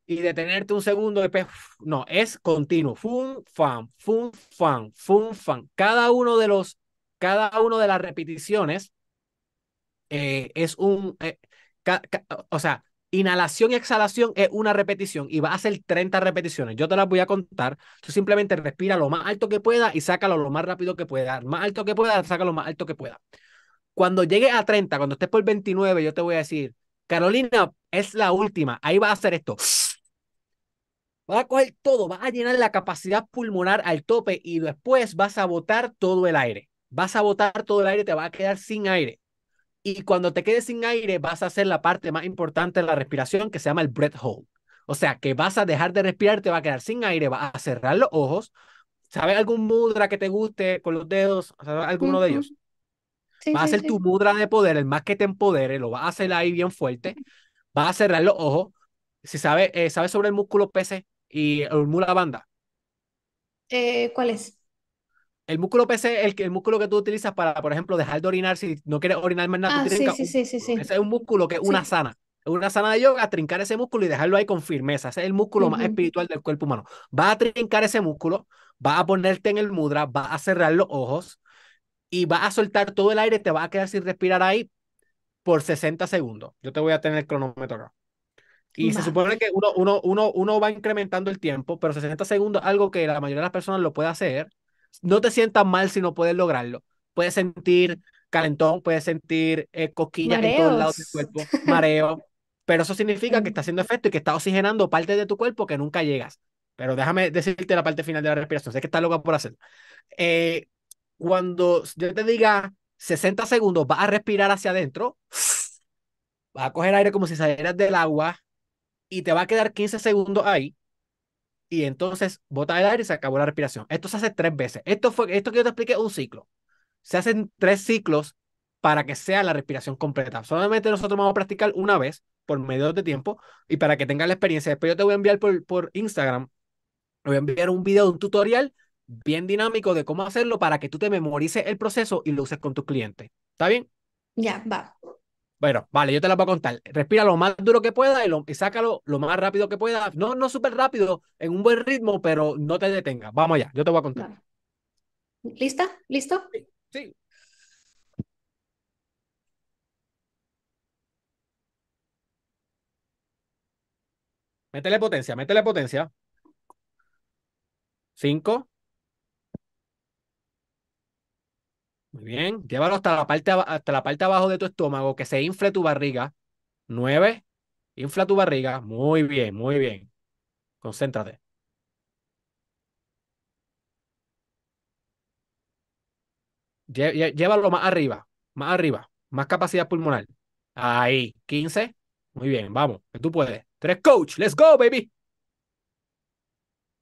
y detenerte un segundo después. No, es continuo. Fun, fan, fun, fan, fun, fan. Cada uno de los, cada uno de las repeticiones eh, es un, eh, o sea, inhalación y exhalación es una repetición y va a hacer 30 repeticiones. Yo te las voy a contar. Tú simplemente respira lo más alto que pueda y sácalo lo más rápido que pueda. Más alto que pueda, sácalo lo más alto que pueda. Cuando llegue a 30, cuando estés por 29, yo te voy a decir, Carolina, es la última. Ahí va a hacer esto. Vas a coger todo, vas a llenar la capacidad pulmonar al tope y después vas a botar todo el aire. Vas a botar todo el aire, te va a quedar sin aire y cuando te quedes sin aire vas a hacer la parte más importante de la respiración que se llama el breath hold. O sea, que vas a dejar de respirar, te va a quedar sin aire, vas a cerrar los ojos. ¿Sabes algún mudra que te guste con los dedos? ¿Sabes alguno de ellos? Va a hacer tu mudra de poder, el más que te empodere, lo vas a hacer ahí bien fuerte. Vas a cerrar los ojos. Si sabes, eh, sobre el músculo PC y el mula banda? Eh, ¿Cuál es? El músculo PC, el, el músculo que tú utilizas para, por ejemplo, dejar de orinar si no quieres orinar más nada. Ah, sí, sí, sí, Ese es un músculo que es una sana. Una sana de yoga, trincar ese músculo y dejarlo ahí con firmeza. Ese es el músculo más espiritual del cuerpo humano. va a trincar ese músculo, vas a ponerte en el mudra, vas a cerrar los ojos y vas a soltar todo el aire, te vas a quedar sin respirar ahí por 60 segundos. Yo te voy a tener el cronómetro acá. Y se supone que uno, uno, uno, uno va incrementando el tiempo, pero 60 segundos algo que la mayoría de las personas lo puede hacer no te sientas mal si no puedes lograrlo. Puedes sentir calentón, puedes sentir eh, cosquillas en todos lados del cuerpo, mareo, pero eso significa que está haciendo efecto y que está oxigenando parte de tu cuerpo que nunca llegas. Pero déjame decirte la parte final de la respiración, sé que está loca por hacerlo. Eh, cuando yo te diga 60 segundos, vas a respirar hacia adentro, vas a coger aire como si salieras del agua y te va a quedar 15 segundos ahí y entonces bota el aire y se acabó la respiración. Esto se hace tres veces. Esto, fue, esto que yo te expliqué es un ciclo. Se hacen tres ciclos para que sea la respiración completa. Solamente nosotros vamos a practicar una vez por medio de tiempo y para que tengas la experiencia. Después yo te voy a enviar por, por Instagram, voy a enviar un video, un tutorial bien dinámico de cómo hacerlo para que tú te memorices el proceso y lo uses con tus clientes. ¿Está bien? Ya, va. Bueno, vale, yo te la voy a contar. Respira lo más duro que pueda y, lo, sácalo lo más rápido que pueda. No, no súper rápido, en un buen ritmo, pero no te detengas. Vamos allá, yo te voy a contar. ¿Lista? ¿Listo? Sí. sí. Métele potencia, métele potencia. Cinco. Muy bien. Llévalo hasta la parte, hasta la parte abajo de tu estómago, que se infle tu barriga. Nueve. Infla tu barriga. Muy bien, muy bien. Concéntrate. Llévalo más arriba, más arriba, más capacidad pulmonar. Ahí, 15. Muy bien, vamos, que tú puedes. Tres coach, let's go, baby.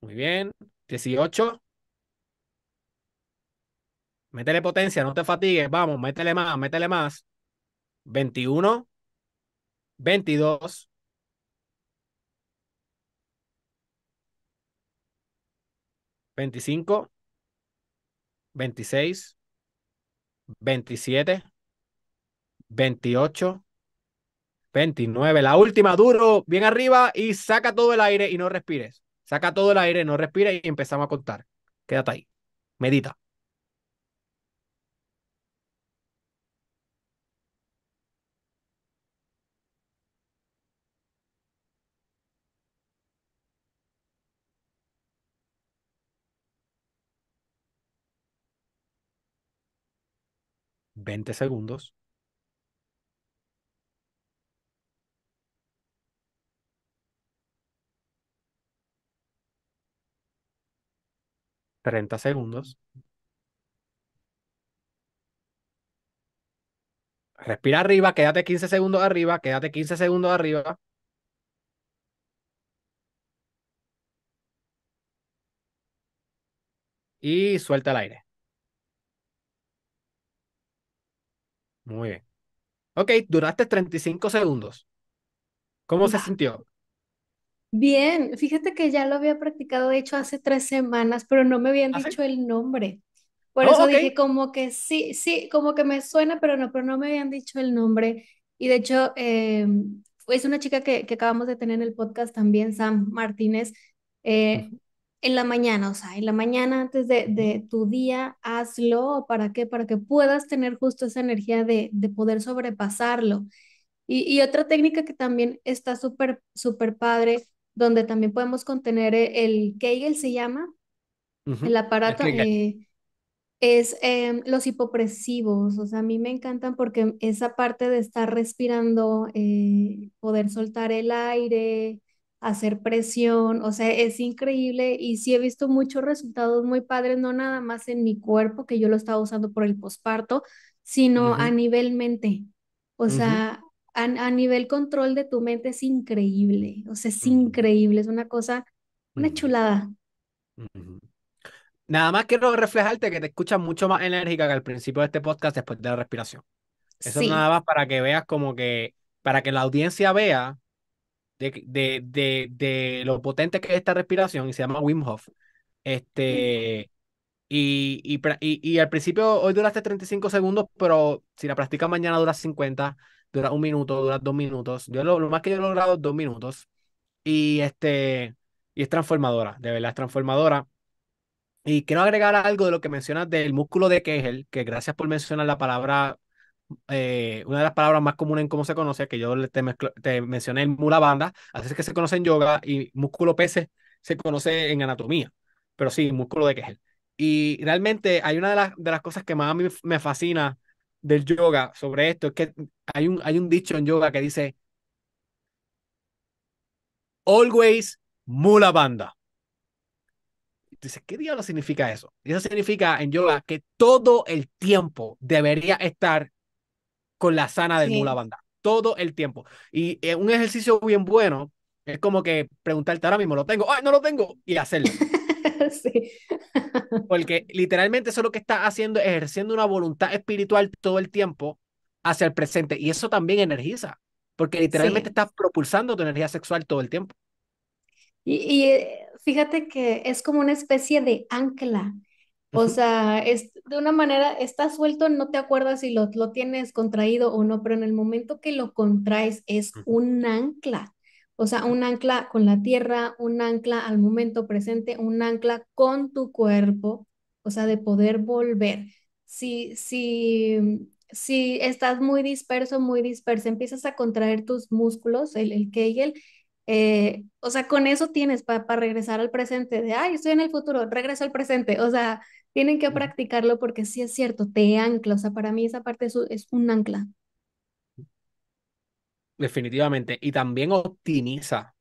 Muy bien, 18 métele potencia, no te fatigues, vamos, métele más, métele más. 21, 22. Veinticinco, veintiséis, veintisiete, veintiocho, 29. La última, duro, bien arriba y saca todo el aire y no respires. Saca todo el aire, no respires y empezamos a contar. Quédate ahí. Medita. 20 segundos. Treinta segundos. Respira arriba, quédate 15 segundos arriba, quédate 15 segundos arriba. Y suelta el aire. Muy bien. Ok, duraste 35 segundos. ¿Cómo se sintió? Bien, fíjate que ya lo había practicado, de hecho, hace tres semanas, pero no me habían ¿Ah, dicho el nombre. Por oh, eso dije como que sí, sí, como que me suena, pero no, pero no me habían dicho el nombre. Y de hecho, eh, es una chica que, acabamos de tener en el podcast también, Sam Martínez. Eh, en la mañana, o sea, en la mañana antes de, tu día, hazlo. ¿Para qué? Para que puedas tener justo esa energía de, de poder sobrepasarlo. Y, otra técnica que también está súper, súper padre, donde también podemos contener e, el, Kegel, se llama, el aparato, eh, es em, los hipopresivos. O sea, a mí me encantan porque esa parte de estar respirando, eh, poder soltar el aire, hacer presión, o sea, es increíble y sí he visto muchos resultados muy padres, no nada más en mi cuerpo, que yo lo estaba usando por el posparto, sino a nivel mente, o sea, a, a, nivel control de tu mente es increíble, o sea, es increíble, es una cosa, una chulada. Nada más quiero reflejarte que te escuchas mucho más enérgica que al principio de este podcast después de la respiración. Eso es nada más para que veas como que, para que la audiencia vea de, de, de, lo potente que es esta respiración y se llama Wim Hof. Este, y, y, al principio hoy duraste 35 segundos, pero si la practicas mañana duras 50, duras un minuto, dura dos minutos. Yo lo, más que yo he logrado es dos minutos. Y, este, y es transformadora, de verdad es transformadora. Y quiero agregar algo de lo que mencionas del músculo de Kegel, que gracias por mencionar la palabra eh, una de las palabras más comunes en cómo se conoce, que yo te, mencioné el mula banda, así es que se conoce en yoga y músculo pese se conoce en anatomía, pero sí, músculo de quejel Y realmente hay una de las, de las cosas que más a mí me fascina del yoga sobre esto, es que hay un, hay un dicho en yoga que dice, always mula banda. dice ¿qué diablo significa eso? Y eso significa en yoga que todo el tiempo debería estar con la sana del mula banda, todo el tiempo. Y eh, un ejercicio bien bueno es como que preguntarte ahora mismo, ¿lo tengo? ¡Ay, no lo tengo! Y hacerlo. sí. Porque literalmente eso es lo que está haciendo, ejerciendo una voluntad espiritual todo el tiempo hacia el presente. Y eso también energiza, porque literalmente está estás propulsando tu energía sexual todo el tiempo. Y, y, eh, fíjate que es como una especie de ancla. O sea, es, de una manera está suelto, no te acuerdas si lo, tienes contraído o no, pero en el momento que lo contraes es un ancla. O sea, un ancla con la tierra, un ancla al momento presente, un ancla con tu cuerpo, o sea, de poder volver. Si, si, si estás muy disperso, muy disperso, empiezas a contraer tus músculos, el, el Kegel, eh, o sea, con eso tienes para regresar al presente, de, ay, estoy en el futuro, regreso al presente, o sea, tienen que practicarlo porque sí es cierto, te ancla. O sea, para mí esa parte es, un ancla. Definitivamente. Y también optimiza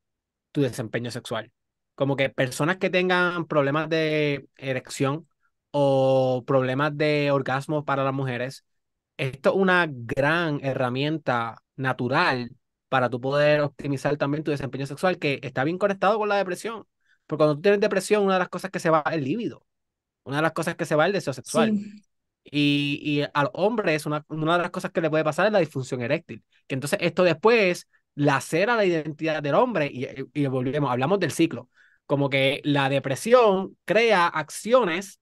tu desempeño sexual. Como que personas que tengan problemas de erección o problemas de orgasmo para las mujeres, esto es una gran herramienta natural para tú poder optimizar también tu desempeño sexual que está bien conectado con la depresión. Porque cuando tú tienes depresión, una de las cosas que se va es el líbido. Una de las cosas que se va es el deseo sexual. Y, al hombre es una, de las cosas que le puede pasar es la disfunción eréctil. Que entonces esto después lacera la identidad del hombre y, y volvemos, hablamos del ciclo. Como que la depresión crea acciones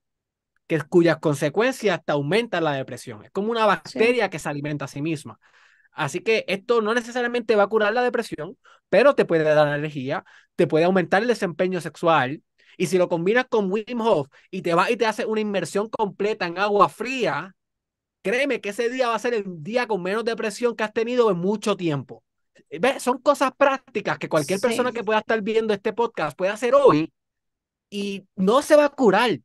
que, cuyas consecuencias te aumentan la depresión. Es como una bacteria que se alimenta a sí misma. Así que esto no necesariamente va a curar la depresión, pero te puede dar energía, te puede aumentar el desempeño sexual, y si lo combinas con Wim Hof y te vas y te haces una inmersión completa en agua fría, créeme que ese día va a ser el día con menos depresión que has tenido en mucho tiempo. Son cosas prácticas que cualquier persona que pueda estar viendo este podcast puede hacer hoy y no se va a curar,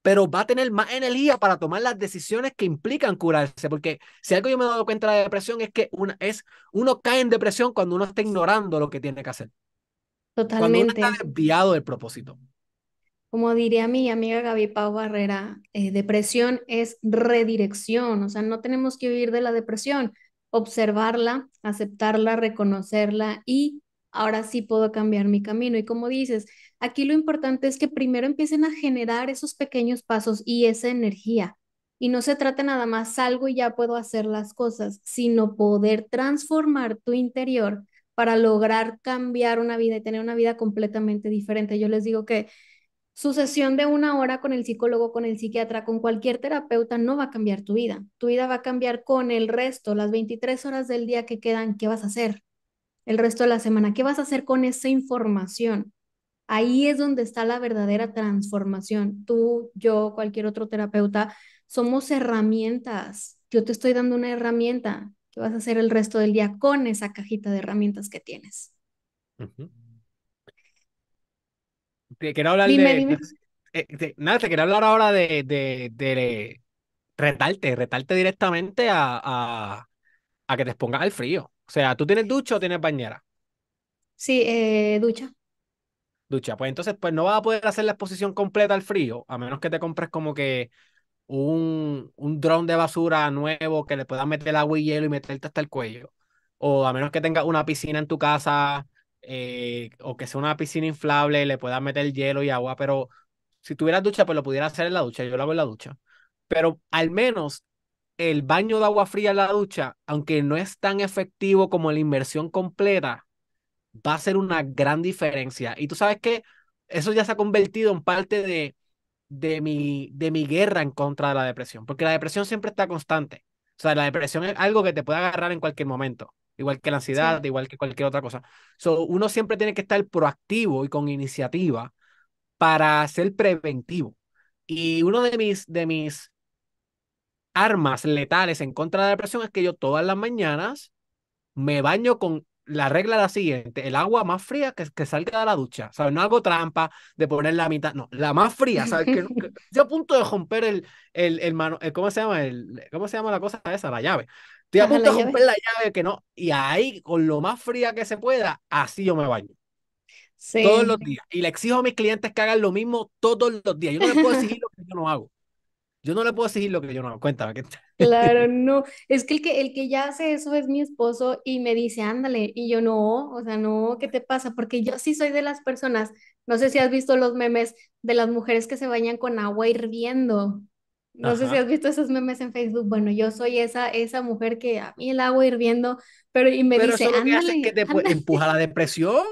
pero va a tener más energía para tomar las decisiones que implican curarse, porque si algo yo me he dado cuenta de la depresión es que una, es, uno cae en depresión cuando uno está ignorando lo que tiene que hacer. Totalmente. Cuando está desviado del propósito. Como diría mi amiga Gaby Pau Barrera, eh, depresión es redirección, o sea, no tenemos que huir de la depresión, observarla, aceptarla, reconocerla y ahora sí puedo cambiar mi camino. Y como dices, aquí lo importante es que primero empiecen a generar esos pequeños pasos y esa energía. Y no se trate nada más salgo y ya puedo hacer las cosas, sino poder transformar tu interior para lograr cambiar una vida y tener una vida completamente diferente. Yo les digo que su sesión de una hora con el psicólogo, con el psiquiatra, con cualquier terapeuta no va a cambiar tu vida. Tu vida va a cambiar con el resto, las 23 horas del día que quedan, ¿qué vas a hacer? El resto de la semana, ¿qué vas a hacer con esa información? Ahí es donde está la verdadera transformación. Tú, yo, cualquier otro terapeuta, somos herramientas. Yo te estoy dando una herramienta vas a hacer el resto del día con esa cajita de herramientas que tienes. Te quiero hablar de, eh, nada, te quiero hablar ahora de, de retarte, retarte directamente a, a, que te expongas al frío. O sea, ¿tú tienes ducha o tienes bañera? Sí, eh, ducha. Ducha, pues entonces pues no vas a poder hacer la exposición completa al frío, a menos que te compres como que un, un dron de basura nuevo que le puedas meter agua y hielo y meterte hasta el cuello. O a menos que tengas una piscina en tu casa eh, o que sea una piscina inflable, le puedas meter hielo y agua, pero si tuvieras ducha, pues lo pudieras hacer en la ducha, yo lo hago en la ducha. Pero al menos el baño de agua fría en la ducha, aunque no es tan efectivo como la inversión completa, va a ser una gran diferencia. Y tú sabes que eso ya se ha convertido en parte de de mi, de mi guerra en contra de la depresión, porque la depresión siempre está constante. O sea, la depresión es algo que te puede agarrar en cualquier momento, igual que la ansiedad, igual que cualquier otra cosa. So, uno siempre tiene que estar proactivo y con iniciativa para ser preventivo. Y uno de mis, de mis armas letales en contra de la depresión es que yo todas las mañanas me baño con la regla es la siguiente, el agua más fría que, que salga de la ducha, ¿sabes? No hago trampa de poner la mitad, no, la más fría, ¿sabes? a punto de romper el, el, el, mano, eh, ¿cómo se llama? El, ¿Cómo se llama la cosa esa? La llave. Estoy a punto de romper la llave que no, y ahí con lo más fría que se pueda, así yo me baño. Todos los días. Y le exijo a mis clientes que hagan lo mismo todos los días. Yo no les puedo exigir lo que yo no hago. Yo no le puedo decir lo que yo no, cuenta Claro, no. Es que el, que el que ya hace eso es mi esposo y me dice, ándale. Y yo no, o sea, no, ¿qué te pasa? Porque yo sí soy de las personas, no sé si has visto los memes de las mujeres que se bañan con agua hirviendo. No sé si has visto esos memes en Facebook. Bueno, yo soy esa, esa mujer que a mí el agua hirviendo, pero y me dice, eso lo que, te empuja a la depresión.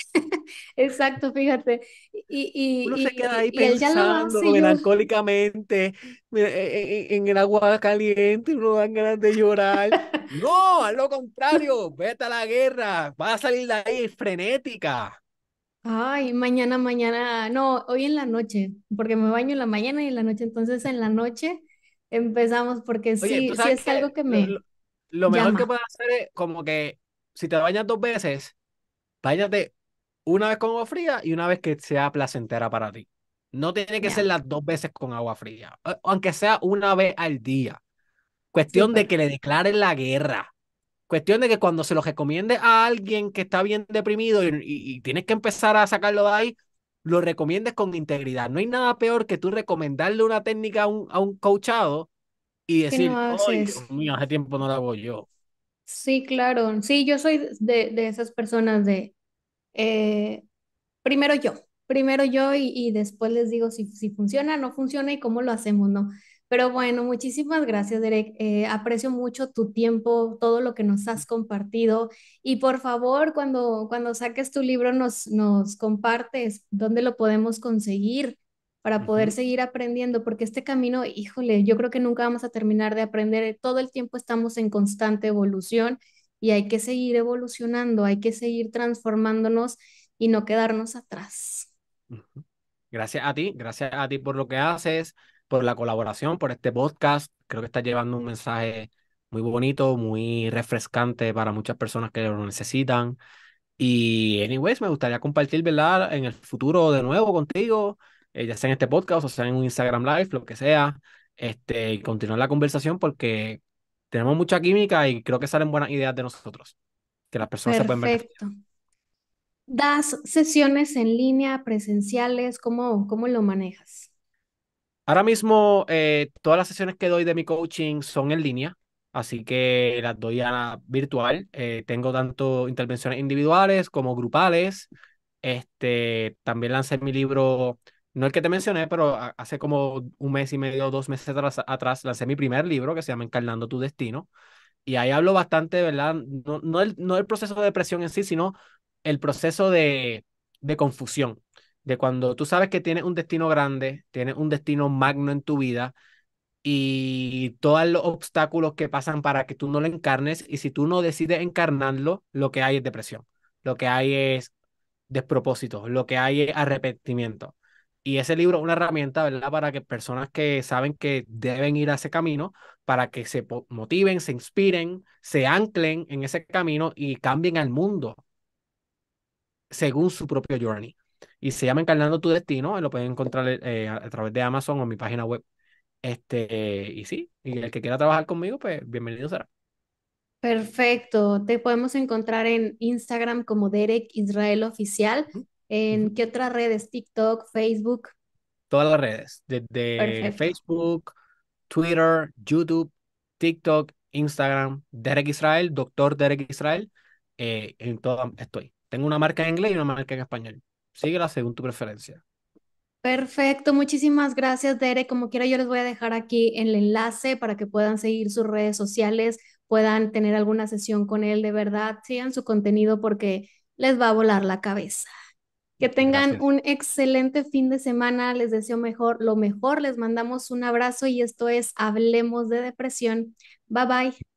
Exacto, fíjate. Y, y, Uno se queda ahí pensando melancólicamente e, e, e, en, el agua caliente, uno dan ganas de llorar. no, a lo contrario, vete a la guerra, vas a salir de ahí frenética. Ay, mañana, mañana, no, hoy en la noche, porque me baño en la mañana y en la noche, entonces en la noche empezamos, porque si sí, es algo que me. Lo, mejor que puedes hacer es como que si te bañas dos veces, bañate una vez con agua fría y una vez que sea placentera para ti. No tiene que ser las dos veces con agua fría, aunque sea una vez al día. Cuestión de que le declaren la guerra. Cuestión de que cuando se lo recomiende a alguien que está bien deprimido y, tienes que empezar a sacarlo de ahí, lo recomiendes con integridad. No hay nada peor que tú recomendarle una técnica a un, coachado y decir, no ¡ay, Dios mío, hace tiempo no la hago yo! Sí, claro. Sí, yo soy de esas personas de, eh, primero yo, primero yo y, después les digo si, si, funciona, no funciona y cómo lo hacemos, ¿no? Pero bueno, muchísimas gracias, Derek. Eh, aprecio mucho tu tiempo, todo lo que nos has compartido. Y por favor, cuando, cuando saques tu libro, nos, nos compartes dónde lo podemos conseguir para poder seguir aprendiendo, porque este camino, híjole, yo creo que nunca vamos a terminar de aprender. Todo el tiempo estamos en constante evolución y hay que seguir evolucionando, hay que seguir transformándonos y no quedarnos atrás. Gracias a ti, gracias a ti por lo que haces, por la colaboración, por este podcast. Creo que estás llevando un mensaje muy bonito, muy refrescante para muchas personas que lo necesitan. Y, anyways, me gustaría compartir, ¿verdad? En el futuro de nuevo contigo, eh, ya sea en este podcast o sea en un Instagram Live, lo que sea, este, y continuar la conversación porque tenemos mucha química y creo que salen buenas ideas de nosotros, que las personas se pueden ver. ¿Das sesiones en línea, presenciales? ¿Cómo, cómo lo manejas? Ahora mismo, eh, todas las sesiones que doy de mi coaching son en línea, así que las doy a virtual. Eh, tengo tanto intervenciones individuales como grupales. Este, también lancé mi libro no el que te mencioné, pero hace como un mes y medio, dos meses atrás, atrás lancé mi primer libro que se llama Encarnando tu Destino. Y ahí hablo bastante, ¿verdad? No, no, el, proceso de depresión en sí, sino el proceso de, de confusión. De cuando tú sabes que tienes un destino grande, tienes un destino magno en tu vida y todos los obstáculos que pasan para que tú no lo encarnes. Y si tú no decides encarnarlo, lo que hay es depresión, lo que hay es despropósito, lo que hay es arrepentimiento. Y ese libro es una herramienta, ¿verdad? Para que personas que saben que deben ir a ese camino, para que se motiven, se inspiren, se anclen en ese camino y cambien al mundo según su propio journey. Y se llama Encarnando tu Destino, lo pueden encontrar eh, a, través de Amazon o mi página web. Este, y sí, y el que quiera trabajar conmigo, pues bienvenido será. Perfecto, te podemos encontrar en Instagram como Derek Israel Oficial. ¿En qué otras redes? TikTok, Facebook. Todas las redes, desde Facebook, Twitter, YouTube, TikTok, Instagram, Derek Israel, Doctor Derek Israel, eh, en todas estoy. Tengo una marca en inglés y una marca en español. Síguela según tu preferencia. Perfecto, muchísimas gracias Derek. Como quiera yo les voy a dejar aquí el enlace para que puedan seguir sus redes sociales, puedan tener alguna sesión con él de verdad, sigan su contenido porque les va a volar la cabeza. Que tengan un excelente fin de semana. Les deseo mejor, lo mejor. Les mandamos un abrazo y esto es Hablemos de Depresión. Bye bye.